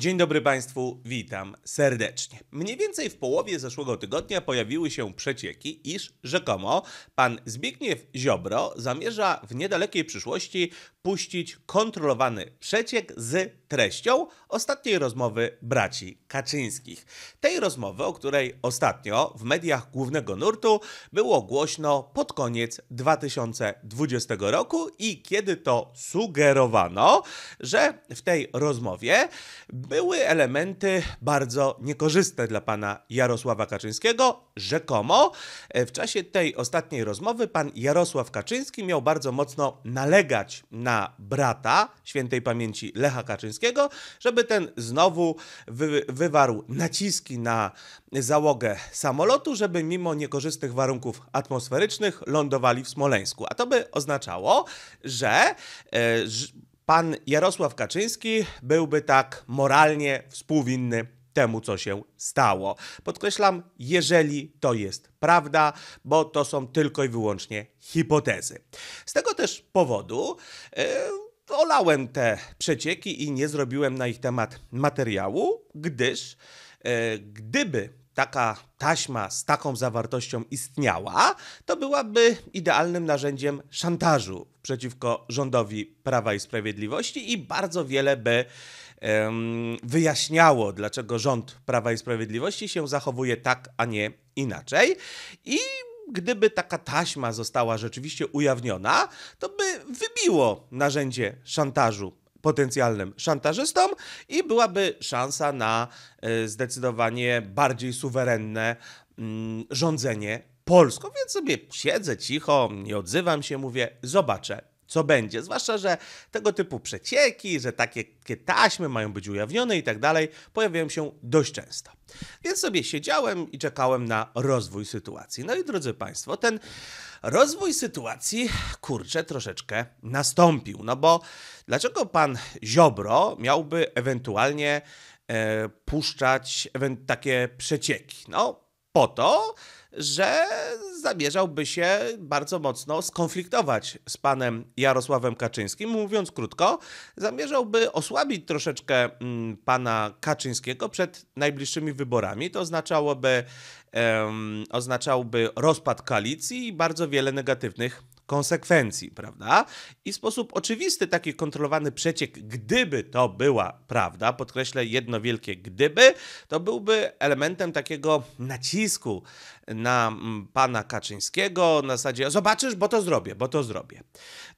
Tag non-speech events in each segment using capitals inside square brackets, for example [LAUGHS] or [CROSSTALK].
Dzień dobry Państwu, witam serdecznie. Mniej więcej w połowie zeszłego tygodnia pojawiły się przecieki, iż rzekomo pan Zbigniew Ziobro zamierza w niedalekiej przyszłości puścić kontrolowany przeciek z treścią ostatniej rozmowy braci Kaczyńskich. Tej rozmowy, o której ostatnio w mediach głównego nurtu było głośno pod koniec 2020 roku i kiedy to sugerowano, że w tej rozmowie były elementy bardzo niekorzystne dla pana Jarosława Kaczyńskiego. Rzekomo e, w czasie tej ostatniej rozmowy pan Jarosław Kaczyński miał bardzo mocno nalegać na brata świętej pamięci Lecha Kaczyńskiego, żeby ten znowu wy wywarł naciski na załogę samolotu, żeby mimo niekorzystnych warunków atmosferycznych lądowali w Smoleńsku. A to by oznaczało, że. E, pan Jarosław Kaczyński byłby tak moralnie współwinny temu, co się stało. Podkreślam, jeżeli to jest prawda, bo to są tylko i wyłącznie hipotezy. Z tego też powodu. Yy, olałem te przecieki i nie zrobiłem na ich temat materiału, gdyż e, gdyby taka taśma z taką zawartością istniała, to byłaby idealnym narzędziem szantażu przeciwko rządowi Prawa i Sprawiedliwości i bardzo wiele by um, wyjaśniało, dlaczego rząd Prawa i Sprawiedliwości się zachowuje tak, a nie inaczej. I gdyby taka taśma została rzeczywiście ujawniona, to by wybiło narzędzie szantażu potencjalnym szantażystą i byłaby szansa na e, zdecydowanie bardziej suwerenne mm, rządzenie Polską. Więc sobie siedzę cicho, nie odzywam się, mówię, zobaczę, co będzie. Zwłaszcza, że tego typu przecieki, że takie, taśmy mają być ujawnione i tak dalej, pojawiają się dość często. Więc sobie siedziałem i czekałem na rozwój sytuacji. No i drodzy Państwo, ten rozwój sytuacji, kurczę, troszeczkę nastąpił. No bo dlaczego pan Ziobro miałby ewentualnie e, puszczać e, takie przecieki? No po to, że zamierzałby się bardzo mocno skonfliktować z panem Jarosławem Kaczyńskim. Mówiąc krótko, zamierzałby osłabić troszeczkę mm, pana Kaczyńskiego przed najbliższymi wyborami. To oznaczałoby, um, oznaczałoby rozpad koalicji i bardzo wiele negatywnych konsekwencji, prawda? I sposób oczywisty taki kontrolowany przeciek, gdyby to była prawda, podkreślę jedno wielkie gdyby, to byłby elementem takiego nacisku na mm, pana Kaczyńskiego na zasadzie zobaczysz, bo to zrobię, bo to zrobię.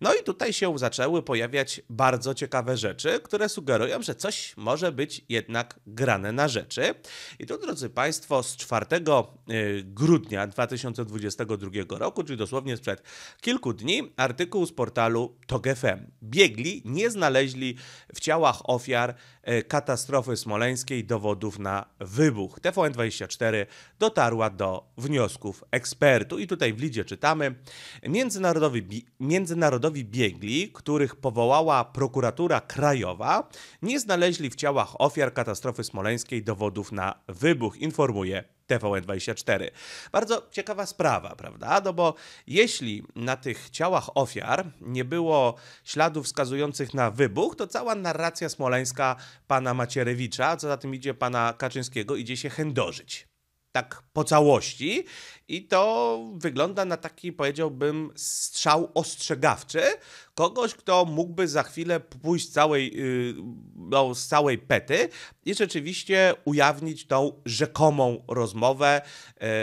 No i tutaj się zaczęły pojawiać bardzo ciekawe rzeczy, które sugerują, że coś może być jednak grane na rzeczy. I tu, drodzy Państwo, z 4 y, grudnia 2022 roku, czyli dosłownie sprzed kilku dni, artykuł z portalu TOGFM. Biegli nie znaleźli w ciałach ofiar E, katastrofy smoleńskiej dowodów na wybuch. TVN24 dotarła do wniosków ekspertu i tutaj w lidzie czytamy międzynarodowi, międzynarodowi biegli, których powołała prokuratura krajowa, nie znaleźli w ciałach ofiar katastrofy smoleńskiej dowodów na wybuch, informuje TVN24. E Bardzo ciekawa sprawa, prawda? No bo jeśli na tych ciałach ofiar nie było śladów wskazujących na wybuch, to cała narracja smoleńska pana Macierewicza, co za tym idzie pana Kaczyńskiego, idzie się chędożyć tak po całości i to wygląda na taki, powiedziałbym, strzał ostrzegawczy kogoś, kto mógłby za chwilę pójść z całej, y, no, z całej pety i rzeczywiście ujawnić tą rzekomą rozmowę,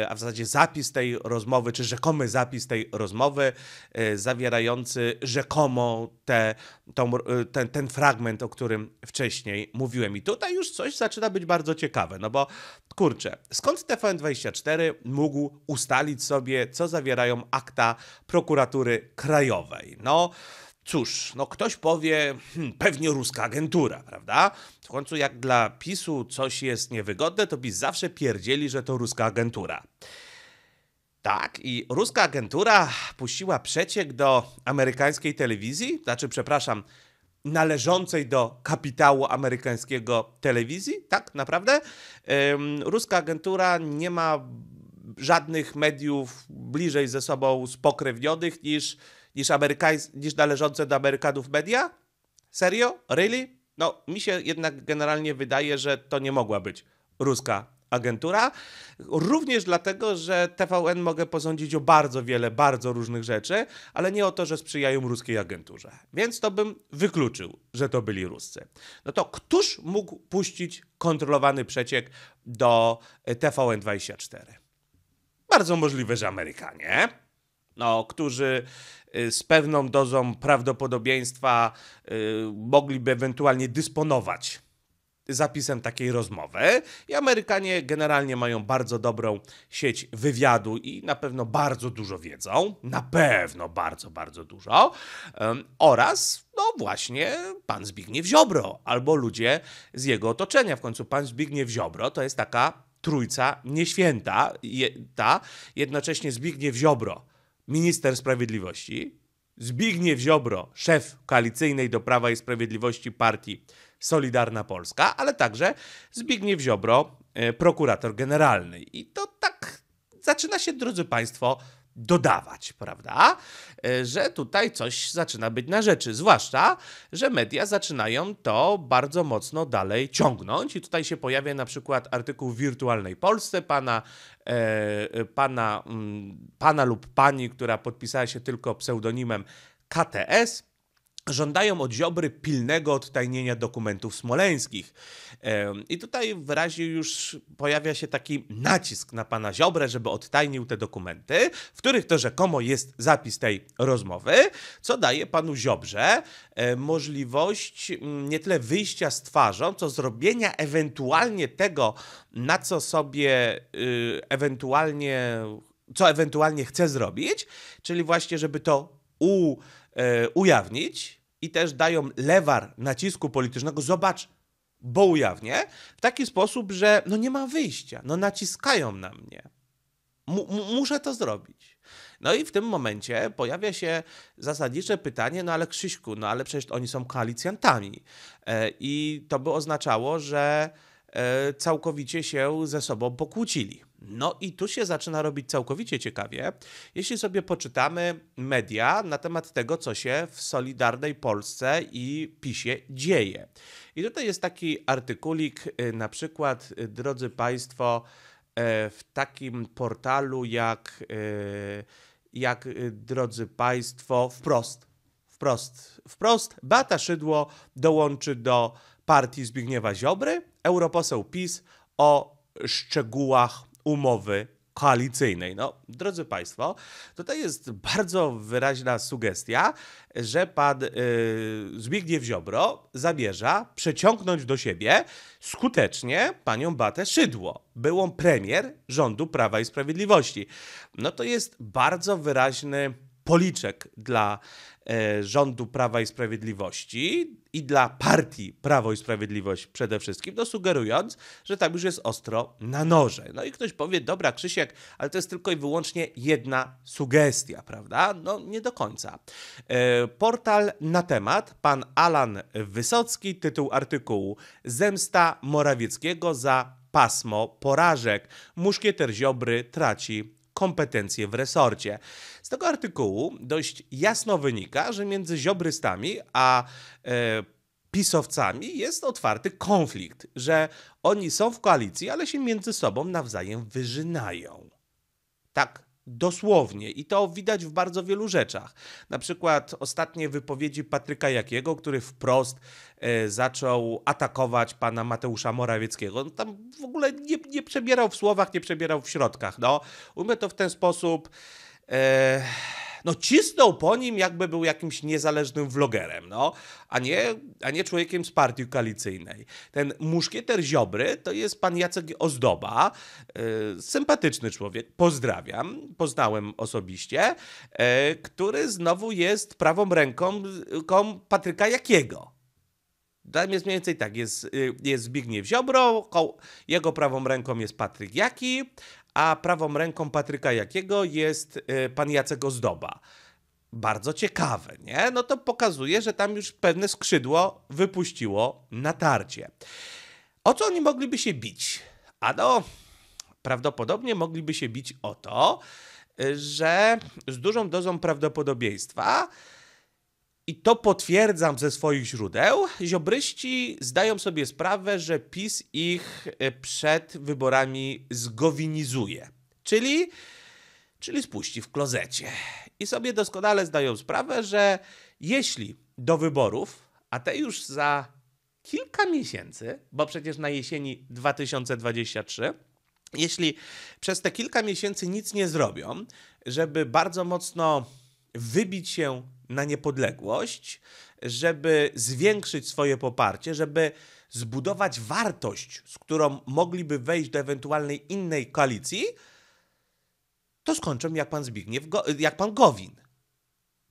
y, a w zasadzie zapis tej rozmowy, czy rzekomy zapis tej rozmowy, y, zawierający rzekomo te, tą, ten, ten fragment, o którym wcześniej mówiłem. I tutaj już coś zaczyna być bardzo ciekawe, no bo kurczę, skąd TVN24 mógł ustalić sobie, co zawierają akta prokuratury krajowej. No. Cóż, no ktoś powie, hmm, pewnie ruska agentura, prawda? W końcu jak dla PiSu coś jest niewygodne, to PiS zawsze pierdzieli, że to ruska agentura. Tak, i ruska agentura puściła przeciek do amerykańskiej telewizji, znaczy, przepraszam, należącej do kapitału amerykańskiego telewizji, tak naprawdę. Ym, ruska agentura nie ma żadnych mediów bliżej ze sobą spokrewnionych niż, niż, niż należące do Amerykanów media? Serio? Really? No, mi się jednak generalnie wydaje, że to nie mogła być ruska agentura. Również dlatego, że TVN mogę posądzić o bardzo wiele, bardzo różnych rzeczy, ale nie o to, że sprzyjają ruskiej agenturze. Więc to bym wykluczył, że to byli Ruscy. No to któż mógł puścić kontrolowany przeciek do TVN24? bardzo możliwe, że Amerykanie, no, którzy y, z pewną dozą prawdopodobieństwa y, mogliby ewentualnie dysponować zapisem takiej rozmowy. I Amerykanie generalnie mają bardzo dobrą sieć wywiadu i na pewno bardzo dużo wiedzą, na pewno bardzo, bardzo dużo. oraz, no właśnie, pan Zbigniew Ziobro albo ludzie z jego otoczenia. W końcu pan Zbigniew Ziobro to jest taka trójca nieświęta, je, ta, jednocześnie Zbigniew Ziobro, minister sprawiedliwości, Zbigniew Ziobro, szef koalicyjnej do Prawa i Sprawiedliwości partii Solidarna Polska, ale także Zbigniew Ziobro, e, prokurator generalny. I to tak zaczyna się, drodzy Państwo, dodawać, prawda? E, że tutaj coś zaczyna być na rzeczy, zwłaszcza, że media zaczynają to bardzo mocno dalej ciągnąć i tutaj się pojawia na przykład artykuł w Wirtualnej Polsce pana, e, e pana, m, mm, pana lub pani, która podpisała się tylko pseudonimem KTS, żądają od Ziobry pilnego odtajnienia dokumentów smoleńskich. I tutaj wyraźnie już pojawia się taki nacisk na pana Ziobrę, żeby odtajnił te dokumenty, w których to rzekomo jest zapis tej rozmowy, co daje panu Ziobrze e, możliwość mm, nie tyle wyjścia z twarzą, co zrobienia ewentualnie tego, na co sobie y, ewentualnie co ewentualnie chce zrobić, czyli właśnie, żeby to u E, ujawnić i też dają lewar nacisku politycznego, zobacz, bo ujawnię, w taki sposób, że no nie ma wyjścia, no naciskają na mnie. M muszę to zrobić. No i w tym momencie pojawia się zasadnicze pytanie, no ale Krzyśku, no ale przecież oni są koalicjantami. E, I to by oznaczało, że e, całkowicie się ze sobą pokłócili. No i tu się zaczyna robić całkowicie ciekawie, jeśli sobie poczytamy media na temat tego, co się w Solidarnej Polsce i PiSie dzieje. I tutaj jest taki artykulik, y, na przykład, y, drodzy Państwo, y, w takim portalu jak, jak drodzy Państwo, wprost, wprost, wprost, Bata Szydło dołączy do partii Zbigniewa Ziobry, europoseł PiS o szczegółach umowy koalicyjnej. No, drodzy Państwo, tutaj jest bardzo wyraźna sugestia, że pan yy, Zbigniew Ziobro zamierza przeciągnąć do siebie skutecznie panią Batę Szydło, byłą premier rządu Prawa i Sprawiedliwości. No to jest bardzo wyraźny policzek dla E, rządu Prawa i Sprawiedliwości i dla partii Prawo i Sprawiedliwość przede wszystkim, no sugerując, że tam już jest ostro na noże. No i ktoś powie, dobra Krzysiek, ale to jest tylko i wyłącznie jedna sugestia, prawda? No nie do końca. E, portal na temat, pan Alan Wysocki, tytuł artykułu Zemsta Morawieckiego za pasmo porażek. Muszkieter Ziobry traci kompetencje w resorcie. Z tego artykułu dość jasno wynika, że między ziobrystami a e, pisowcami jest otwarty konflikt, że oni są w koalicji, ale się między sobą nawzajem wyżynają. Tak dosłownie i to widać w bardzo wielu rzeczach. Na przykład ostatnie wypowiedzi Patryka Jakiego, który wprost e, zaczął atakować pana Mateusza Morawieckiego. On no, tam w ogóle nie, nie przebierał w słowach, nie przebierał w środkach. No, umie to w ten sposób. E no cisnął po nim, jakby był jakimś niezależnym vlogerem, no, a nie, a nie człowiekiem z partii koalicyjnej. Ten muszkieter Ziobry to jest pan Jacek Ozdoba, yy, sympatyczny człowiek, pozdrawiam, poznałem osobiście, yy, który znowu jest prawą ręką kom Patryka Jakiego. Tam jest mniej więcej tak, jest, e, jest Zbigniew Ziobro, jego prawą ręką jest Patryk Jaki, a prawą ręką Patryka Jakiego jest y, pan Jacek Ozdoba. Bardzo ciekawe, nie? No to pokazuje, że tam już pewne skrzydło wypuściło natarcie. O co oni mogliby się bić? A no, prawdopodobnie mogliby się bić o to, y, że z dużą dozą prawdopodobieństwa i to potwierdzam ze swoich źródeł. Ziobryści zdają sobie sprawę, że PiS ich e, przed wyborami zgowinizuje, czyli, czyli spuści w klozecie. I sobie doskonale zdają sprawę, że jeśli do wyborów, a te już za kilka miesięcy, bo przecież na jesieni 2023, jeśli przez te kilka miesięcy nic nie zrobią, żeby bardzo mocno wybić się na niepodległość, żeby zwiększyć swoje poparcie, żeby zbudować wartość, z którą mogliby wejść do ewentualnej innej koalicji, to skończą jak pan Zbigniew, jak pan Gowin.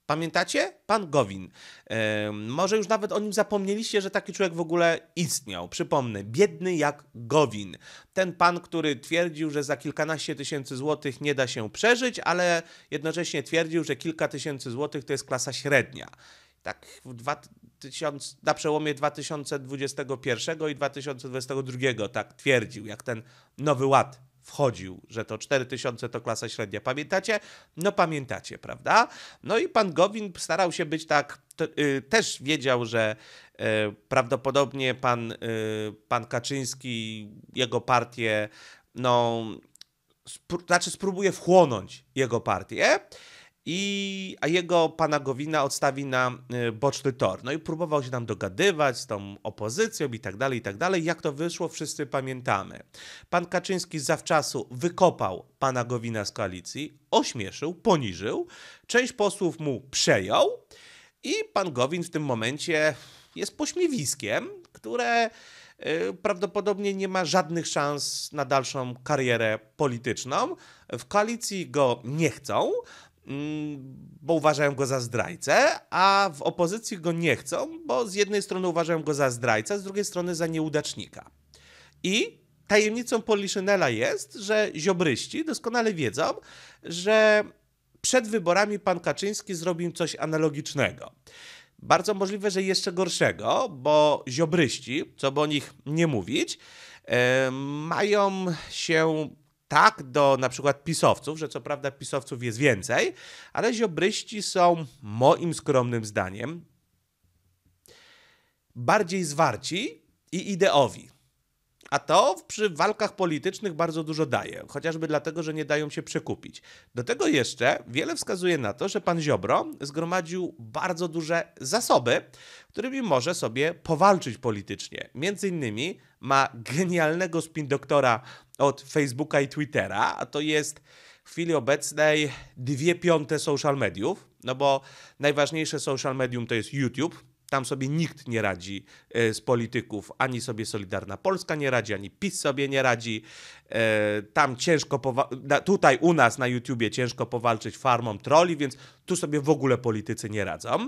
Pamiętacie? Pan Gowin. Yy, może już nawet o nim zapomnieliście, że taki człowiek w ogóle istniał. Przypomnę, biedny jak Gowin. Ten pan, który twierdził, że za kilkanaście tysięcy złotych nie da się przeżyć, ale jednocześnie twierdził, że kilka tysięcy złotych to jest klasa średnia. Tak w dwa, na przełomie 2021 i 2022 tak twierdził, jak ten nowy ład wchodził, że to 4000 to klasa średnia. Pamiętacie? No pamiętacie, prawda? No i pan Gowin starał się być tak, y, też wiedział, że y, prawdopodobnie pan, y, pan Kaczyński, jego partię, no, znaczy spróbuje wchłonąć jego partię i, a jego pana Gowina odstawi na y, boczny tor. No i próbował się tam dogadywać z tą opozycją i tak dalej, i tak dalej. Jak to wyszło, wszyscy pamiętamy. Pan Kaczyński zawczasu wykopał pana Gowina z koalicji, ośmieszył, poniżył, część posłów mu przejął i pan Gowin w tym momencie jest pośmiewiskiem, które y, prawdopodobnie nie ma żadnych szans na dalszą karierę polityczną. W koalicji go nie chcą, bo uważają go za zdrajcę, a w opozycji go nie chcą, bo z jednej strony uważają go za zdrajcę, z drugiej strony za nieudacznika. I tajemnicą Poliszynela jest, że ziobryści doskonale wiedzą, że przed wyborami pan Kaczyński zrobił coś analogicznego. Bardzo możliwe, że jeszcze gorszego, bo ziobryści, co by o nich nie mówić, mają się tak do na przykład pisowców, że co prawda pisowców jest więcej, ale ziobryści są moim skromnym zdaniem bardziej zwarci i ideowi. A to przy walkach politycznych bardzo dużo daje, chociażby dlatego, że nie dają się przekupić. Do tego jeszcze wiele wskazuje na to, że pan Ziobro zgromadził bardzo duże zasoby, którymi może sobie powalczyć politycznie. Między innymi ma genialnego spin doktora od Facebooka i Twittera, a to jest w chwili obecnej dwie piąte social mediów, no bo najważniejsze social medium to jest YouTube. Tam sobie nikt nie radzi e, z polityków, ani sobie Solidarna Polska nie radzi, ani PiS sobie nie radzi. E, tam ciężko, tutaj u nas na YouTubie ciężko powalczyć farmą troli, więc tu sobie w ogóle politycy nie radzą.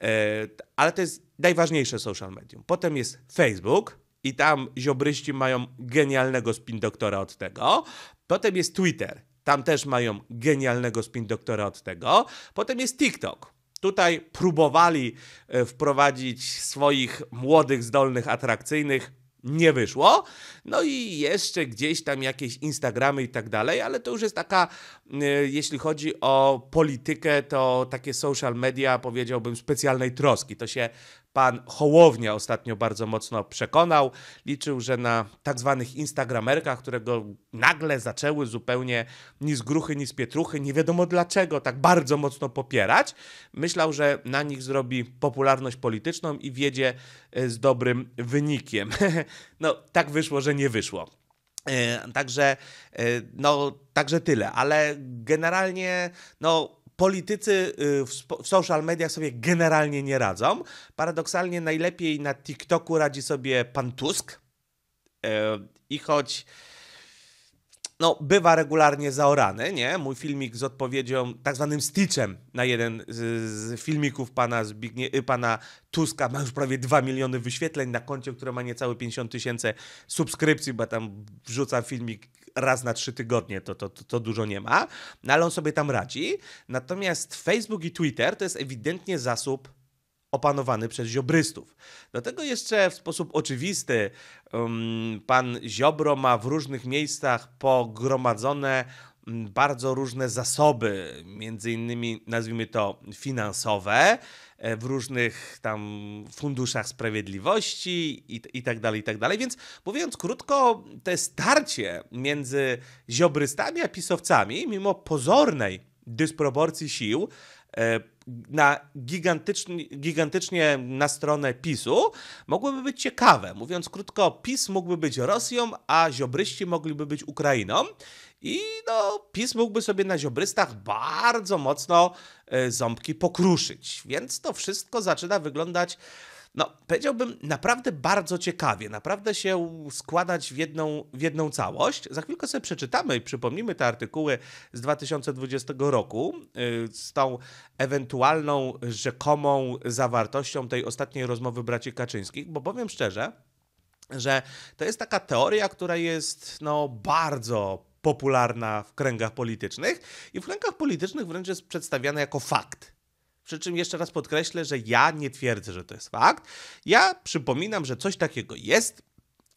E, ale to jest najważniejsze social medium. Potem jest Facebook, i tam ziobryści mają genialnego spin doktora od tego. Potem jest Twitter, tam też mają genialnego spin doktora od tego. Potem jest TikTok. Tutaj próbowali e, wprowadzić swoich młodych, zdolnych, atrakcyjnych. Nie wyszło. No i jeszcze gdzieś tam jakieś Instagramy i tak dalej, ale to już jest taka, e, jeśli chodzi o politykę, to takie social media, powiedziałbym, specjalnej troski. To się pan Hołownia ostatnio bardzo mocno przekonał. Liczył, że na tak zwanych instagramerkach, które go nagle zaczęły zupełnie ni z gruchy, ni z pietruchy, nie wiadomo dlaczego tak bardzo mocno popierać, myślał, że na nich zrobi popularność polityczną i wiedzie e, z dobrym wynikiem. [LAUGHS] no, tak wyszło, że nie wyszło. E, także, e, no, także tyle, ale generalnie, no, politycy y, w social mediach sobie generalnie nie radzą. Paradoksalnie najlepiej na TikToku radzi sobie pan Tusk. E, I choć no, bywa regularnie zaorany, nie? Mój filmik z odpowiedzią, tak zwanym stitchem na jeden z, z filmików pana, Zbignie, y, pana Tuska ma już prawie 2 miliony wyświetleń na koncie, które ma niecałe 50 tysięcy subskrypcji, bo tam wrzuca filmik raz na trzy tygodnie, to, to, to, to dużo nie ma, no, ale on sobie tam radzi. Natomiast Facebook i Twitter to jest ewidentnie zasób opanowany przez ziobrystów. Dlatego jeszcze w sposób oczywisty um, pan Ziobro ma w różnych miejscach pogromadzone um, bardzo różne zasoby, między innymi nazwijmy to finansowe, e, w różnych tam funduszach sprawiedliwości i, i tak dalej, i tak dalej. Więc mówiąc krótko, te starcie między ziobrystami a pisowcami, mimo pozornej dysproporcji sił, E, na gigantycznie, gigantycznie na stronę PiSu mogłyby być ciekawe. Mówiąc krótko, PiS mógłby być Rosją, a ziobryści mogliby być Ukrainą. I no, PiS mógłby sobie na ziobrystach bardzo mocno e, ząbki pokruszyć. Więc to wszystko zaczyna wyglądać no powiedziałbym, naprawdę bardzo ciekawie, naprawdę się składać w jedną, w jedną całość. Za chwilkę sobie przeczytamy i przypomnimy te artykuły z 2020 roku y, z tą ewentualną rzekomą zawartością tej ostatniej rozmowy braci Kaczyńskich, bo powiem szczerze, że to jest taka teoria, która jest no bardzo popularna w kręgach politycznych i w kręgach politycznych wręcz jest przedstawiana jako fakt. Przy czym jeszcze raz podkreślę, że ja nie twierdzę, że to jest fakt. Ja przypominam, że coś takiego jest,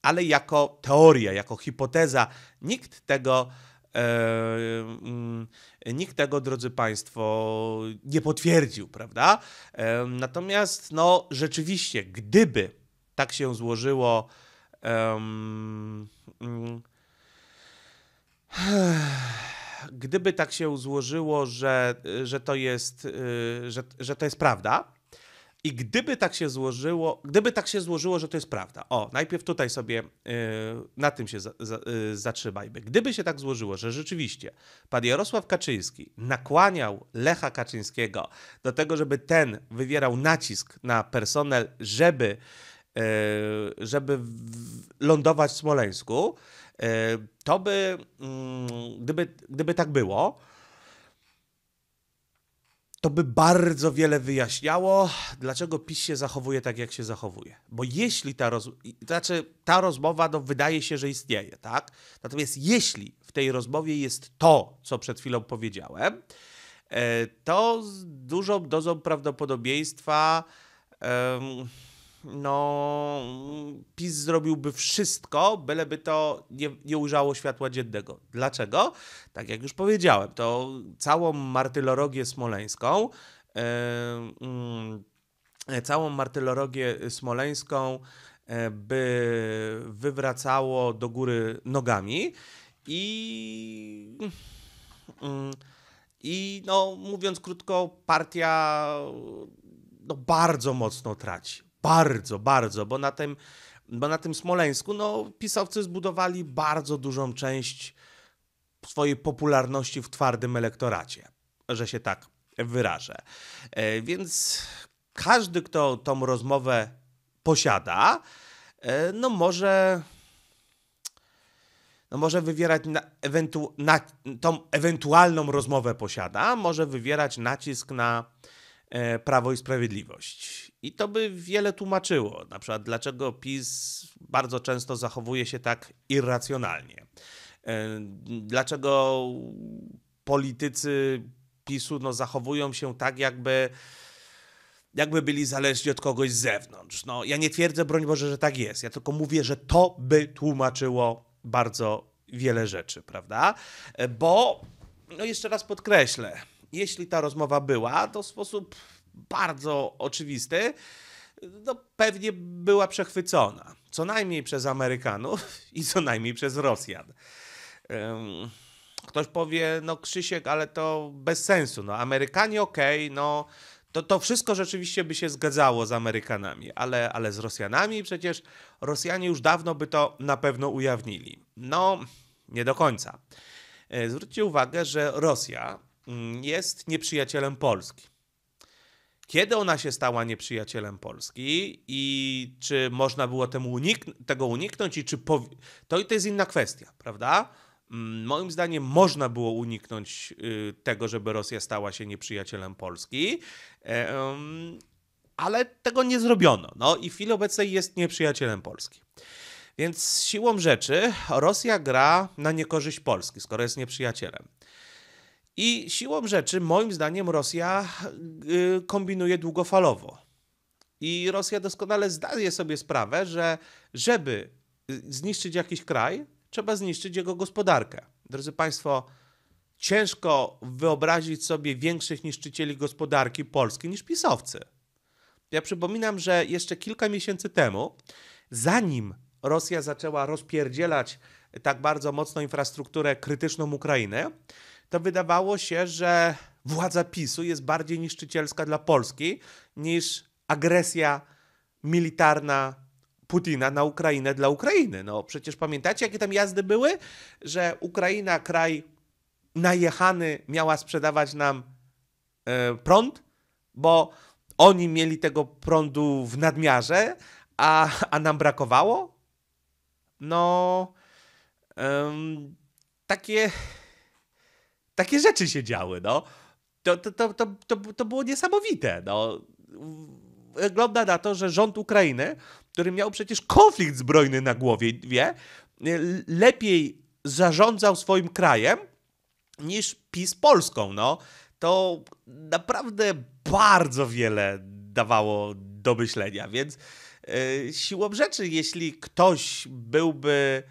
ale jako teoria, jako hipoteza, nikt tego. E, mm, nikt tego, drodzy Państwo, nie potwierdził, prawda? E, natomiast, no, rzeczywiście, gdyby tak się złożyło. Um, um, gdyby tak się złożyło, że, że, to, jest, y, że, że to jest prawda, i gdyby tak się złożyło, gdyby tak się złożyło, że to jest prawda. O, najpierw tutaj sobie y, na tym się y, zatrzymajmy. Gdyby się tak złożyło, że rzeczywiście pan Jarosław Kaczyński nakłaniał Lecha Kaczyńskiego do tego, żeby ten wywierał nacisk na personel, żeby, żeby lądować w Smoleńsku, E, to by, mm, gdyby, gdyby tak było, to by bardzo wiele wyjaśniało, dlaczego PiS się zachowuje tak, jak się zachowuje. Bo jeśli ta, roz... znaczy, ta rozmowa, no, wydaje się, że istnieje, tak? Natomiast jeśli w tej rozmowie jest to, co przed chwilą powiedziałem, e, to z dużą dozą prawdopodobieństwa. Um no, PiS zrobiłby wszystko, byleby to nie, nie ujrzało światła dziennego. Dlaczego? Tak jak już powiedziałem, to całą martyrologię smoleńską, yy, yy, całą martyrologię smoleńską yy, by wywracało do góry nogami i... Mm, I no, mówiąc krótko, partia no, bardzo mocno traci bardzo, bardzo, bo na tym, bo na tym Smoleńsku no, pisowcy zbudowali bardzo dużą część swojej popularności w twardym elektoracie, że się tak wyrażę. E, więc każdy, kto tą rozmowę posiada, e, no może no może wywierać na, ewentu, na, tą ewentualną rozmowę posiada, może wywierać nacisk na e, Prawo i Sprawiedliwość. I to by wiele tłumaczyło, na przykład dlaczego PiS bardzo często zachowuje się tak irracjonalnie. E, dlaczego politycy PiSu no, zachowują się tak, jakby, jakby byli zależni od kogoś z zewnątrz. No, ja nie twierdzę, broń Boże, że tak jest. Ja tylko mówię, że to by tłumaczyło bardzo wiele rzeczy, prawda? E, bo, no jeszcze raz podkreślę, jeśli ta rozmowa była, to w sposób bardzo oczywisty, no pewnie była przechwycona. Co najmniej przez Amerykanów i co najmniej przez Rosjan. Ktoś powie, no Krzysiek, ale to bez sensu. No Amerykanie okej, okay, no to, to wszystko rzeczywiście by się zgadzało z Amerykanami, ale, ale z Rosjanami przecież Rosjanie już dawno by to na pewno ujawnili. No, nie do końca. E, zwróćcie uwagę, że Rosja mm, jest nieprzyjacielem Polski. Kiedy ona się stała nieprzyjacielem Polski i czy można było unik tego uniknąć i czy to, to jest inna kwestia, prawda? Mm, moim zdaniem można było uniknąć y, tego, żeby Rosja stała się nieprzyjacielem Polski, ale tego nie zrobiono. No i w chwili obecnej jest nieprzyjacielem Polski. Więc siłą rzeczy Rosja gra na niekorzyść Polski, skoro jest nieprzyjacielem. I siłą rzeczy, moim zdaniem, Rosja y, kombinuje długofalowo. I Rosja doskonale zdaje sobie sprawę, że żeby y, zniszczyć jakiś kraj, trzeba zniszczyć jego gospodarkę. Drodzy Państwo, ciężko wyobrazić sobie większych niszczycieli gospodarki polskiej niż pisowcy. Ja przypominam, że jeszcze kilka miesięcy temu, zanim Rosja zaczęła rozpierdzielać tak bardzo mocno infrastrukturę krytyczną Ukrainy, to wydawało się, że władza PiSu jest bardziej niszczycielska dla Polski niż agresja militarna Putina na Ukrainę dla Ukrainy. No przecież pamiętacie, jakie tam jazdy były? Że Ukraina, kraj najechany, miała sprzedawać nam yy, prąd, bo oni mieli tego prądu w nadmiarze, a, a nam brakowało? No, takie takie rzeczy się działy, no. To, to, to, to, to, było niesamowite, no. Wygląda na to, że rząd Ukrainy, który miał przecież konflikt zbrojny na głowie, wie, lepiej zarządzał swoim krajem niż PiS Polską, no. To naprawdę bardzo wiele dawało do myślenia, więc yy, siłą rzeczy, jeśli ktoś byłby,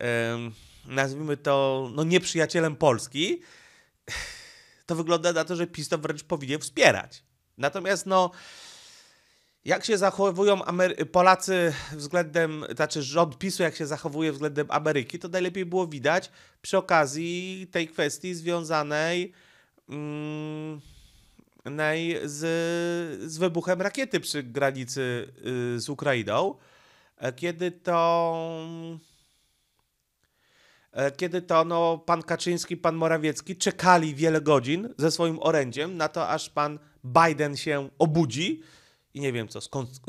yy, nazwijmy to, no, nieprzyjacielem Polski, to wygląda na to, że PiS to wręcz powinien wspierać. Natomiast no, jak się zachowują Amery Polacy względem, znaczy rząd PiSu jak się zachowuje względem Ameryki, to najlepiej było widać przy okazji tej kwestii związanej mm, z, z wybuchem rakiety przy granicy y, z Ukrainą, e, kiedy to E, kiedy to no, pan Kaczyński, pan Morawiecki czekali wiele godzin ze swoim orędziem na to, aż pan Biden się obudzi i nie wiem co,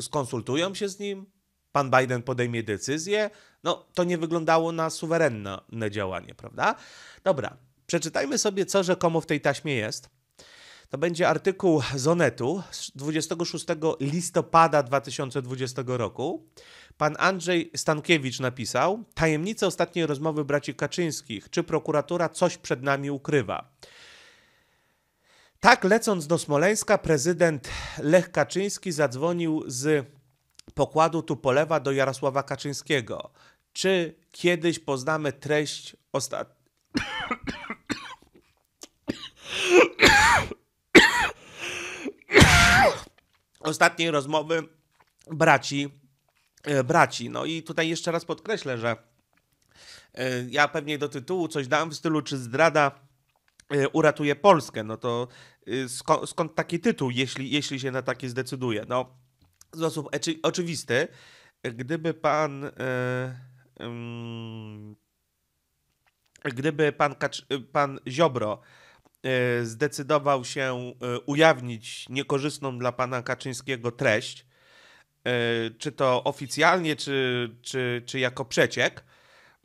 skonsultują się z nim, pan Biden podejmie decyzję. No, to nie wyglądało na suwerenne działanie, prawda? Dobra, przeczytajmy sobie, co rzekomo w tej taśmie jest. To będzie artykuł Zonetu z 26 listopada 2020 roku. Pan Andrzej Stankiewicz napisał: Tajemnice ostatniej rozmowy braci Kaczyńskich. Czy prokuratura coś przed nami ukrywa? Tak, lecąc do Smoleńska, prezydent Lech Kaczyński zadzwonił z pokładu Tupolewa do Jarosława Kaczyńskiego. Czy kiedyś poznamy treść ostatniej ostatniej rozmowy braci, e, braci. No i tutaj jeszcze raz podkreślę, że e, ja pewnie do tytułu coś dam w stylu, czy zdrada e, uratuje Polskę, no to skąd, skąd taki tytuł, jeśli, jeśli się na taki zdecyduje? No, w sposób oczywisty, gdyby pan... Yy, yy, gdyby pan, Kacz, pan Ziobro E, zdecydował się e, ujawnić niekorzystną dla pana Kaczyńskiego treść, e, czy to oficjalnie, czy, czy, czy jako przeciek,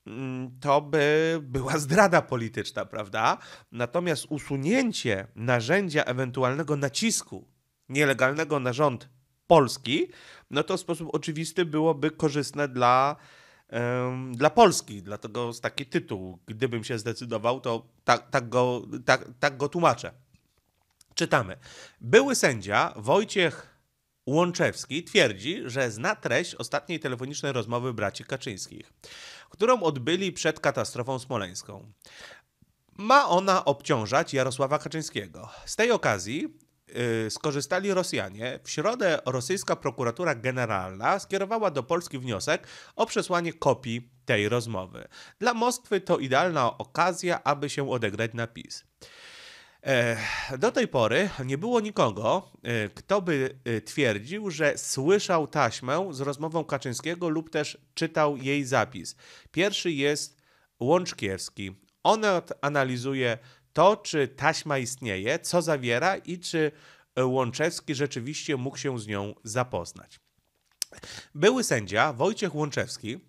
mm, to by była zdrada polityczna, prawda? Natomiast usunięcie narzędzia ewentualnego nacisku nielegalnego na rząd polski, no to w sposób oczywisty byłoby korzystne dla dla Polski, dlatego jest taki tytuł. Gdybym się zdecydował, to tak, tak, go, tak, tak go tłumaczę. Czytamy. Były sędzia Wojciech Łączewski twierdzi, że zna treść ostatniej telefonicznej rozmowy braci Kaczyńskich, którą odbyli przed katastrofą smoleńską. Ma ona obciążać Jarosława Kaczyńskiego. Z tej okazji Y, skorzystali Rosjanie, w środę rosyjska prokuratura generalna skierowała do Polski wniosek o przesłanie kopii tej rozmowy. Dla Moskwy to idealna okazja, aby się odegrać na PiS. E, do tej pory nie było nikogo, e, kto by e, twierdził, że słyszał taśmę z rozmową Kaczyńskiego lub też czytał jej zapis. Pierwszy jest Łączkiewski. On analizuje to, czy taśma istnieje, co zawiera i czy e, Łączewski rzeczywiście mógł się z nią zapoznać. Były sędzia Wojciech Łączewski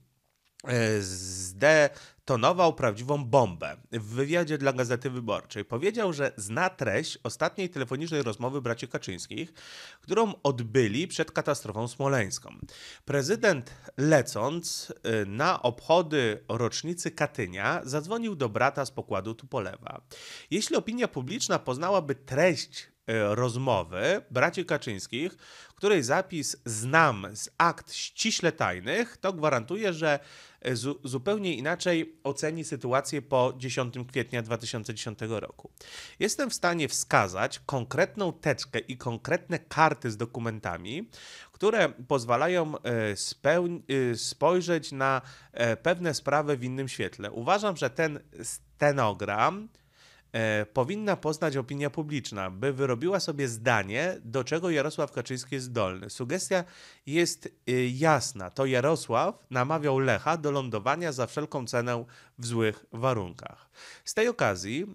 e, z D tonował prawdziwą bombę. W wywiadzie dla Gazety Wyborczej powiedział, że zna treść ostatniej telefonicznej rozmowy braci Kaczyńskich, którą odbyli przed katastrofą smoleńską. Prezydent lecąc y, na obchody rocznicy Katynia zadzwonił do brata z pokładu Tupolewa. Jeśli opinia publiczna poznałaby treść E, rozmowy braci Kaczyńskich, której zapis znam z akt ściśle tajnych, to gwarantuje, że e, zu zupełnie inaczej oceni sytuację po 10 kwietnia 2010 roku. Jestem w stanie wskazać konkretną teczkę i konkretne karty z dokumentami, które pozwalają e, spojrzeć na pewne sprawy w innym świetle. Uważam, że ten stenogram E, powinna poznać opinia publiczna, by wyrobiła sobie zdanie, do czego Jarosław Kaczyński jest zdolny. Sugestia jest y, jasna. To Jarosław namawiał Lecha do lądowania za wszelką cenę w złych warunkach. Z tej okazji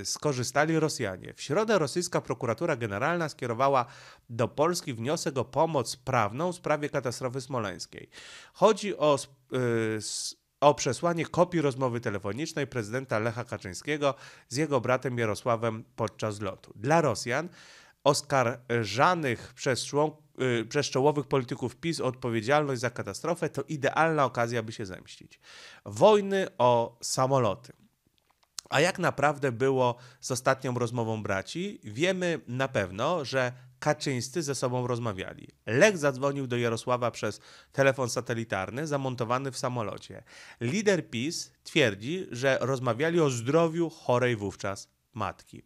y, skorzystali Rosjanie. W środę rosyjska prokuratura generalna skierowała do Polski wniosek o pomoc prawną w sprawie katastrofy smoleńskiej. Chodzi o y, o przesłanie kopii rozmowy telefonicznej prezydenta Lecha Kaczyńskiego z jego bratem Jarosławem podczas lotu. Dla Rosjan oskarżanych przez, człon, y, przez czołowych polityków PiS o odpowiedzialność za katastrofę to idealna okazja, by się zemścić. Wojny o samoloty. A jak naprawdę było z ostatnią rozmową braci? Wiemy na pewno, że Kaczyńscy ze sobą rozmawiali. Lech zadzwonił do Jarosława przez telefon satelitarny zamontowany w samolocie. Lider PiS twierdzi, że rozmawiali o zdrowiu chorej wówczas matki.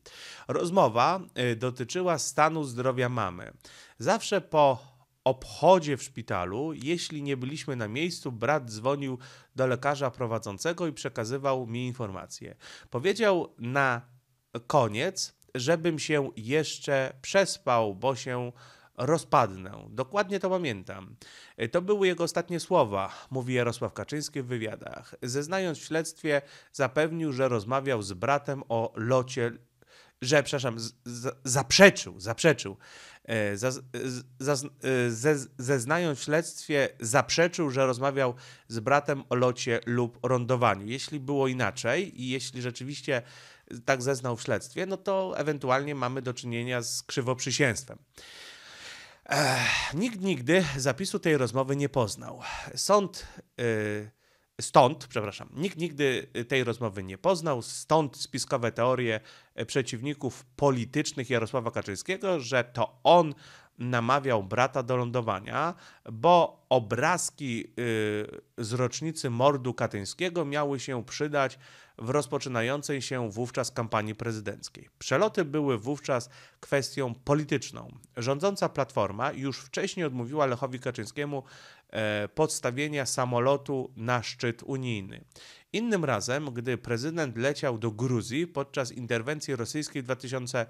Rozmowa y, dotyczyła stanu zdrowia mamy. Zawsze po obchodzie w szpitalu, jeśli nie byliśmy na miejscu, brat dzwonił do lekarza prowadzącego i przekazywał mi informacje. Powiedział na koniec, żebym się jeszcze przespał, bo się rozpadnę. Dokładnie to pamiętam. E, to były jego ostatnie słowa, mówi Jarosław Kaczyński w wywiadach. Zeznając w śledztwie, zapewnił, że rozmawiał z bratem o locie, że, przepraszam, zaprzeczył, zaprzeczył. E, e, zeznając w śledztwie, zaprzeczył, że rozmawiał z bratem o locie lub rondowaniu. Jeśli było inaczej i jeśli rzeczywiście tak zeznał w śledztwie, no to ewentualnie mamy do czynienia z krzywoprzysięstwem. Ech, nikt nigdy zapisu tej rozmowy nie poznał. Sąd. Yy, Stąd, przepraszam, nikt nigdy tej rozmowy nie poznał, stąd spiskowe teorie e, przeciwników politycznych Jarosława Kaczyńskiego, że to on namawiał brata do lądowania, bo obrazki y, z rocznicy mordu katyńskiego miały się przydać w rozpoczynającej się wówczas kampanii prezydenckiej. Przeloty były wówczas kwestią polityczną. Rządząca Platforma już wcześniej odmówiła Lechowi Kaczyńskiemu e, podstawienia samolotu na szczyt unijny. Innym razem, gdy prezydent leciał do Gruzji podczas interwencji rosyjskiej w 2000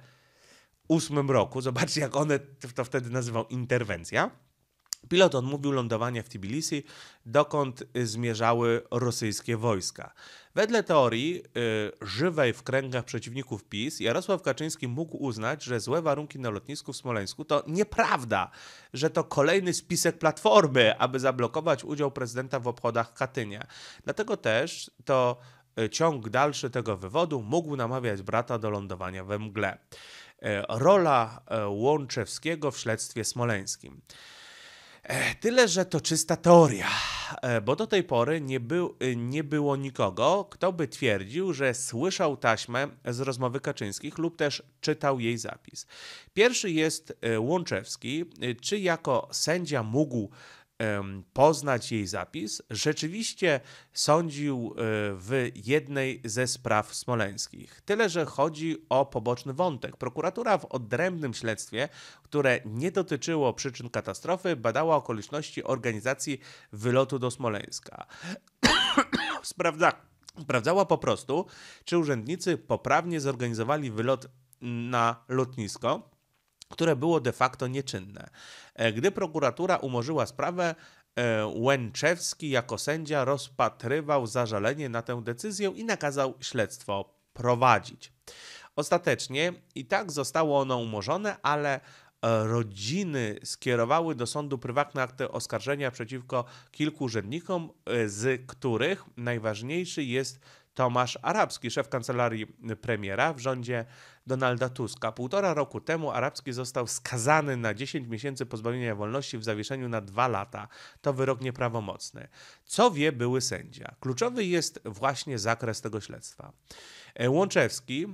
1998 roku. Zobaczcie, jak one to wtedy nazywał interwencja. Pilot odmówił lądowania w Tbilisi, dokąd y, zmierzały rosyjskie wojska. Wedle teorii yy, żywej w kręgach przeciwników PiS, Jarosław Kaczyński mógł uznać, że złe warunki na lotnisku w Smoleńsku to nieprawda, że to kolejny spisek Platformy, aby zablokować udział prezydenta w obchodach Katynia. Dlatego też to y, ciąg dalszy tego wywodu mógł namawiać brata do lądowania we mgle. E, rola e, Łączewskiego w śledztwie smoleńskim. E, tyle, że to czysta teoria, bo do tej pory nie, był, nie było nikogo, kto by twierdził, że słyszał taśmę z rozmowy Kaczyńskich lub też czytał jej zapis. Pierwszy jest Łączewski, czy jako sędzia mógł poznać jej zapis, rzeczywiście sądził e, w jednej ze spraw smoleńskich. Tyle, że chodzi o poboczny wątek. Prokuratura w odrębnym śledztwie, które nie dotyczyło przyczyn katastrofy, badała okoliczności organizacji wylotu do Smoleńska. [COUGHS] Sprawdza, sprawdzała po prostu, czy urzędnicy poprawnie zorganizowali wylot na lotnisko które było de facto nieczynne. E, gdy prokuratura umorzyła sprawę, e, Łęczewski jako sędzia rozpatrywał zażalenie na tę decyzję i nakazał śledztwo prowadzić. Ostatecznie i tak zostało ono umorzone, ale e, rodziny skierowały do sądu prywatne akty oskarżenia przeciwko kilku urzędnikom, z których najważniejszy jest Tomasz Arabski, szef kancelarii premiera w rządzie Donalda Tuska. Półtora roku temu Arabski został skazany na 10 miesięcy pozbawienia wolności w zawieszeniu na 2 lata. To wyrok nieprawomocny. Co wie były sędzia? Kluczowy jest właśnie zakres tego śledztwa. E, Łączewski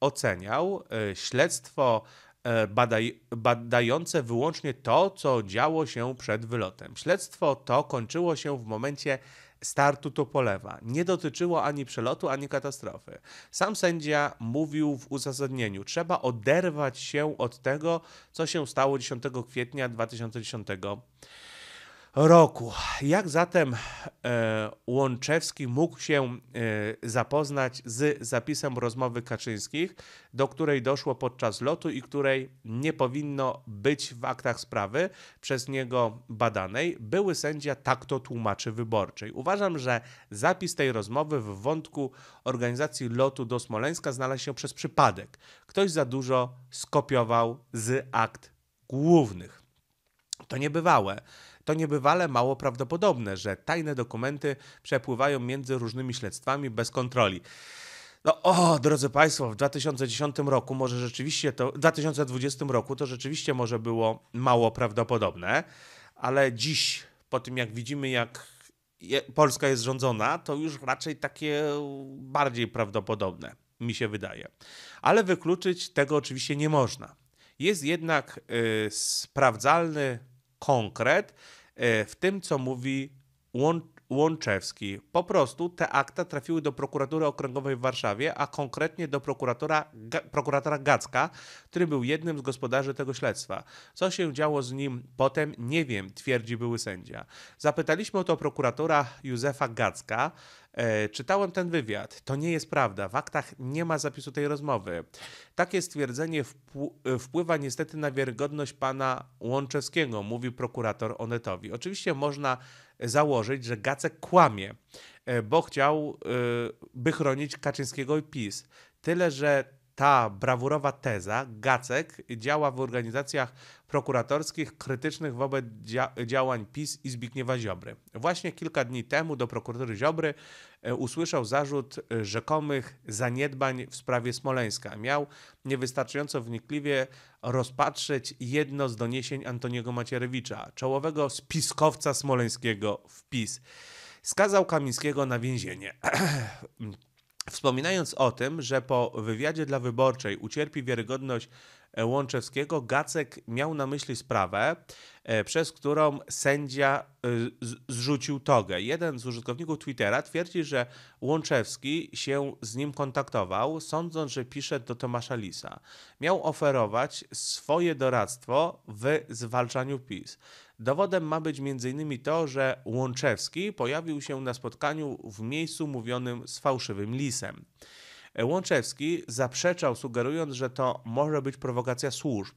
oceniał e, śledztwo e, badaj, badające wyłącznie to, co działo się przed wylotem. Śledztwo to kończyło się w momencie startu Tupolewa. Nie dotyczyło ani przelotu, ani katastrofy. Sam sędzia mówił w uzasadnieniu, trzeba oderwać się od tego, co się stało 10 kwietnia 2010 roku. Jak zatem e, Łączewski mógł się e, zapoznać z zapisem rozmowy Kaczyńskich, do której doszło podczas lotu i której nie powinno być w aktach sprawy przez niego badanej? Były sędzia tak to tłumaczy wyborczej. Uważam, że zapis tej rozmowy w wątku organizacji lotu do Smoleńska znalazł się przez przypadek. Ktoś za dużo skopiował z akt głównych. To niebywałe to niebywale mało prawdopodobne, że tajne dokumenty przepływają między różnymi śledztwami bez kontroli. No o, drodzy Państwo, w 2010 roku może rzeczywiście to, w 2020 roku to rzeczywiście może było mało prawdopodobne, ale dziś, po tym jak widzimy, jak je, Polska jest rządzona, to już raczej takie bardziej prawdopodobne, mi się wydaje. Ale wykluczyć tego oczywiście nie można. Jest jednak y, sprawdzalny konkret e, w tym, co mówi Łączewski. Po prostu te akta trafiły do prokuratury okręgowej w Warszawie, a konkretnie do prokuratora, prokuratora Gacka, który był jednym z gospodarzy tego śledztwa. Co się działo z nim potem, nie wiem, twierdzi były sędzia. Zapytaliśmy o to prokuratora Józefa Gacka, E, czytałem ten wywiad. To nie jest prawda. W aktach nie ma zapisu tej rozmowy. Takie stwierdzenie e, wpływa niestety na wiarygodność pana Łączewskiego, mówi prokurator Onetowi. Oczywiście można założyć, że Gacek kłamie, e, bo chciał e, by chronić Kaczyńskiego i PiS. Tyle, że ta brawurowa teza, Gacek, działa w organizacjach prokuratorskich krytycznych wobec dzia działań PiS i Zbigniewa Ziobry. Właśnie kilka dni temu do prokuratury Ziobry e, usłyszał zarzut e, rzekomych zaniedbań w sprawie Smoleńska. Miał niewystarczająco wnikliwie rozpatrzeć jedno z doniesień Antoniego Macierewicza, czołowego spiskowca smoleńskiego w PiS. Skazał Kamińskiego na więzienie. [CLEARS THROAT] Mm. Wspominając o tym, że po wywiadzie dla wyborczej ucierpi wiarygodność Łączewskiego, Gacek miał na myśli sprawę, e, przez którą sędzia e, zrzucił togę. Jeden z użytkowników Twittera twierdzi, że Łączewski się z nim kontaktował, sądząc, że pisze do Tomasza Lisa. Miał oferować swoje doradztwo w zwalczaniu PiS. Dowodem ma być m.in. to, że Łączewski pojawił się na spotkaniu w miejscu mówionym z fałszywym lisem. Łączewski zaprzeczał, sugerując, że to może być prowokacja służb.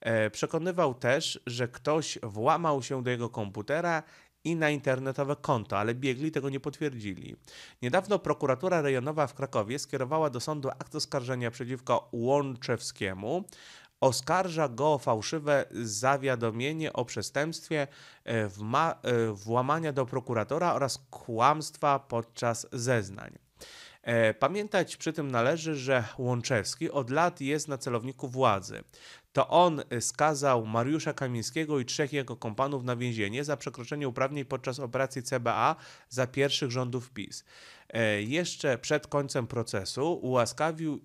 E, przekonywał też, że ktoś włamał się do jego komputera i na internetowe konto, ale biegli tego nie potwierdzili. Niedawno prokuratura rejonowa w Krakowie skierowała do sądu akt oskarżenia przeciwko Łączewskiemu. Oskarża go o fałszywe zawiadomienie o przestępstwie e, e, włamania do prokuratora oraz kłamstwa podczas zeznań. E, pamiętać przy tym należy, że Łączewski od lat jest na celowniku władzy. To on skazał Mariusza Kamińskiego i trzech jego kompanów na więzienie za przekroczenie uprawnień podczas operacji CBA za pierwszych rządów PiS. E, jeszcze przed końcem procesu ułaskawił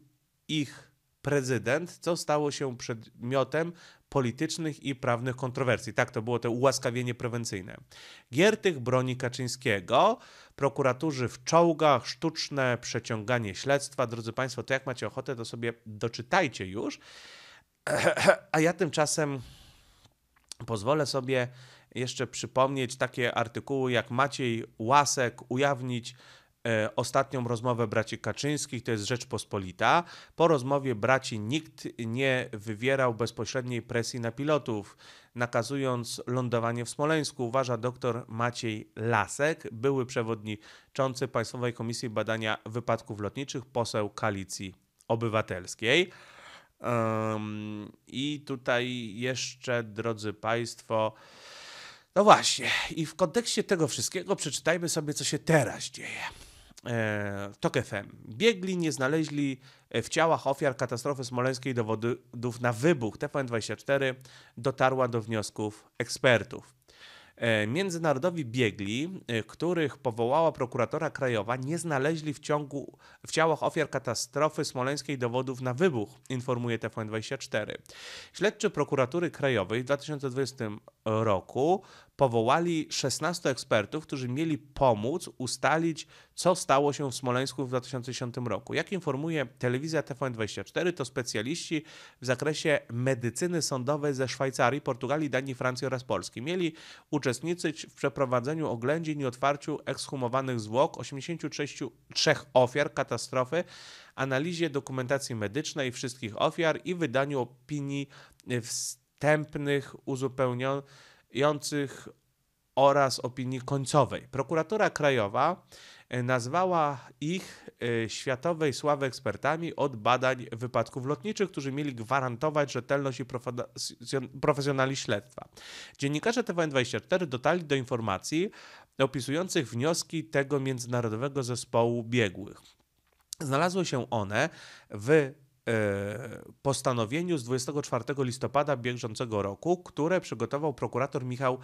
ich prezydent, co stało się przedmiotem politycznych i prawnych kontrowersji. Tak, to było to ułaskawienie prewencyjne. Giertych broni Kaczyńskiego, prokuraturzy w czołgach, sztuczne przeciąganie śledztwa. Drodzy Państwo, to jak macie ochotę, to sobie doczytajcie już. [CLEARS THROAT] A ja tymczasem pozwolę sobie jeszcze przypomnieć takie artykuły jak Maciej Łasek ujawnić E, ostatnią rozmowę braci Kaczyńskich, to jest Rzeczpospolita. Po rozmowie braci nikt nie wywierał bezpośredniej presji na pilotów, nakazując lądowanie w Smoleńsku, uważa dr Maciej Lasek, były przewodniczący Państwowej Komisji Badania Wypadków Lotniczych, poseł Koalicji Obywatelskiej. Um, I tutaj jeszcze, drodzy Państwo, no właśnie, i w kontekście tego wszystkiego przeczytajmy sobie, co się teraz dzieje. E, TOK FM. Biegli nie znaleźli e, w ciałach ofiar katastrofy smoleńskiej dowodów na wybuch. TVN24 dotarła do wniosków ekspertów. E, międzynarodowi biegli, których powołała prokuratora krajowa, nie znaleźli w, ciągu, w ciałach ofiar katastrofy smoleńskiej dowodów na wybuch, informuje TVN24. Śledczy prokuratury krajowej w 2020 roku powołali 16 ekspertów, którzy mieli pomóc ustalić, co stało się w Smoleńsku w 2010 roku. Jak informuje telewizja TVN24, to specjaliści w zakresie medycyny sądowej ze Szwajcarii, Portugalii, Danii, Francji oraz Polski. Mieli uczestniczyć w przeprowadzeniu oględzin i otwarciu ekshumowanych zwłok 83 ofiar katastrofy, analizie dokumentacji medycznej wszystkich ofiar i wydaniu opinii wstępnych uzupełnionych jących oraz opinii końcowej. Prokuratura Krajowa e, nazwała ich e, światowej sławy ekspertami od badań wypadków lotniczych, którzy mieli gwarantować rzetelność i profesjonalizm śledztwa. Dziennikarze TVN24 dotarli do informacji opisujących wnioski tego międzynarodowego zespołu biegłych. Znalazły się one w E, postanowieniu z 24 listopada bieżącego roku, które przygotował prokurator Michał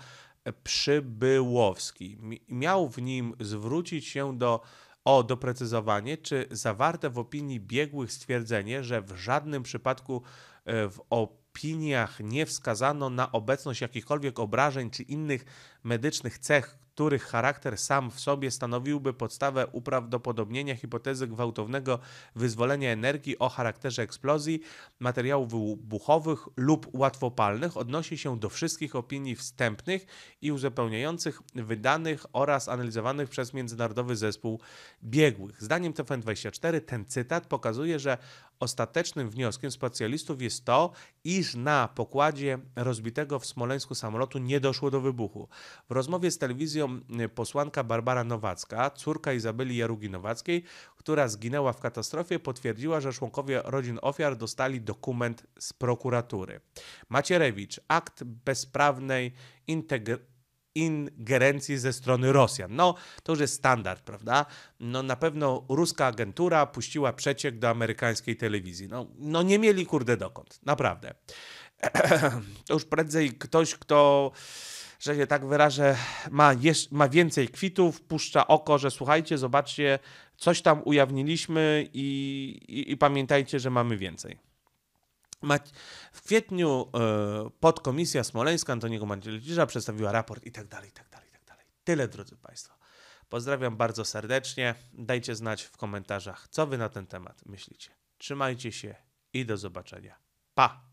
Przybyłowski. Miał w nim zwrócić się do o doprecyzowanie, czy zawarte w opinii biegłych stwierdzenie, że w żadnym przypadku e, w opiniach nie wskazano na obecność jakichkolwiek obrażeń czy innych medycznych cech, których charakter sam w sobie stanowiłby podstawę uprawdopodobnienia hipotezy gwałtownego wyzwolenia energii o charakterze eksplozji, materiałów wybuchowych lub łatwopalnych, odnosi się do wszystkich opinii wstępnych i uzupełniających wydanych oraz analizowanych przez Międzynarodowy Zespół Biegłych. Zdaniem TFN24 ten cytat pokazuje, że Ostatecznym wnioskiem specjalistów jest to, iż na pokładzie rozbitego w Smoleńsku samolotu nie doszło do wybuchu. W rozmowie z telewizją y, posłanka Barbara Nowacka, córka Izabeli Jarugi-Nowackiej, która zginęła w katastrofie, potwierdziła, że członkowie rodzin ofiar dostali dokument z prokuratury. Macierewicz, akt bezprawnej integracji ingerencji ze strony Rosjan. No, to już jest standard, prawda? No, na pewno ruska agentura puściła przeciek do amerykańskiej telewizji. No, no nie mieli kurde dokąd, naprawdę. [CLEARS THROAT] to już prędzej ktoś, kto że się tak wyrażę, ma, jeż, ma więcej kwitów, puszcza oko, że słuchajcie, zobaczcie, coś tam ujawniliśmy i, i, i pamiętajcie, że mamy więcej. W kwietniu e, podkomisja smoleńska Antoniego Macielicza przedstawiła raport i tak dalej, i tak dalej, i tak dalej. Tyle, drodzy Państwo. Pozdrawiam bardzo serdecznie. Dajcie znać w komentarzach, co Wy na ten temat myślicie. Trzymajcie się i do zobaczenia. Pa!